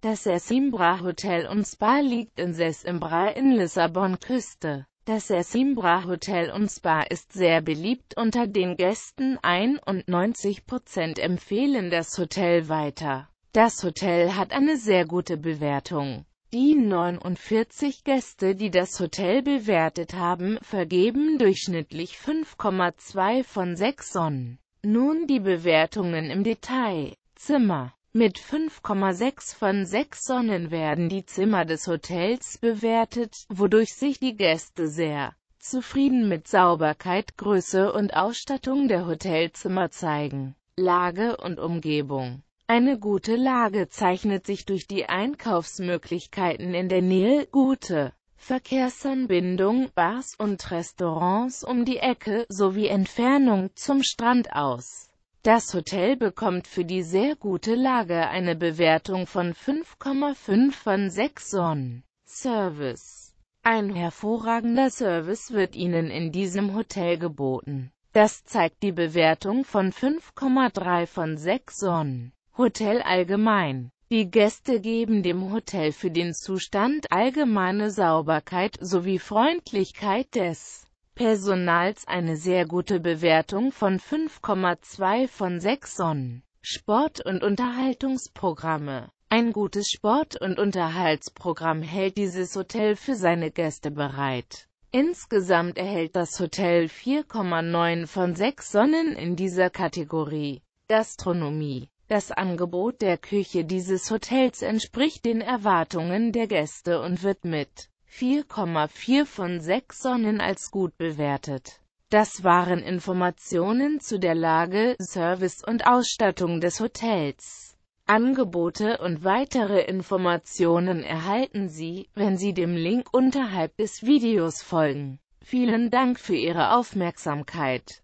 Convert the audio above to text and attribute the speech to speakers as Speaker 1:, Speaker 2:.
Speaker 1: Das Sesimbra Hotel und Spa liegt in Sesimbra in Lissabon-Küste. Das Sesimbra Hotel und Spa ist sehr beliebt unter den Gästen, 91% empfehlen das Hotel weiter. Das Hotel hat eine sehr gute Bewertung. Die 49 Gäste, die das Hotel bewertet haben, vergeben durchschnittlich 5,2 von 6 Sonnen. Nun die Bewertungen im Detail. Zimmer mit 5,6 von 6 Sonnen werden die Zimmer des Hotels bewertet, wodurch sich die Gäste sehr zufrieden mit Sauberkeit, Größe und Ausstattung der Hotelzimmer zeigen. Lage und Umgebung Eine gute Lage zeichnet sich durch die Einkaufsmöglichkeiten in der Nähe, gute Verkehrsanbindung, Bars und Restaurants um die Ecke sowie Entfernung zum Strand aus. Das Hotel bekommt für die sehr gute Lage eine Bewertung von 5,5 von 6 Sonnen. Service Ein hervorragender Service wird Ihnen in diesem Hotel geboten. Das zeigt die Bewertung von 5,3 von 6 Sonnen. Hotel allgemein die Gäste geben dem Hotel für den Zustand allgemeine Sauberkeit sowie Freundlichkeit des Personals eine sehr gute Bewertung von 5,2 von 6 Sonnen. Sport- und Unterhaltungsprogramme Ein gutes Sport- und Unterhaltsprogramm hält dieses Hotel für seine Gäste bereit. Insgesamt erhält das Hotel 4,9 von 6 Sonnen in dieser Kategorie. Gastronomie das Angebot der Küche dieses Hotels entspricht den Erwartungen der Gäste und wird mit 4,4 von 6 Sonnen als gut bewertet. Das waren Informationen zu der Lage, Service und Ausstattung des Hotels. Angebote und weitere Informationen erhalten Sie, wenn Sie dem Link unterhalb des Videos folgen. Vielen Dank für Ihre Aufmerksamkeit.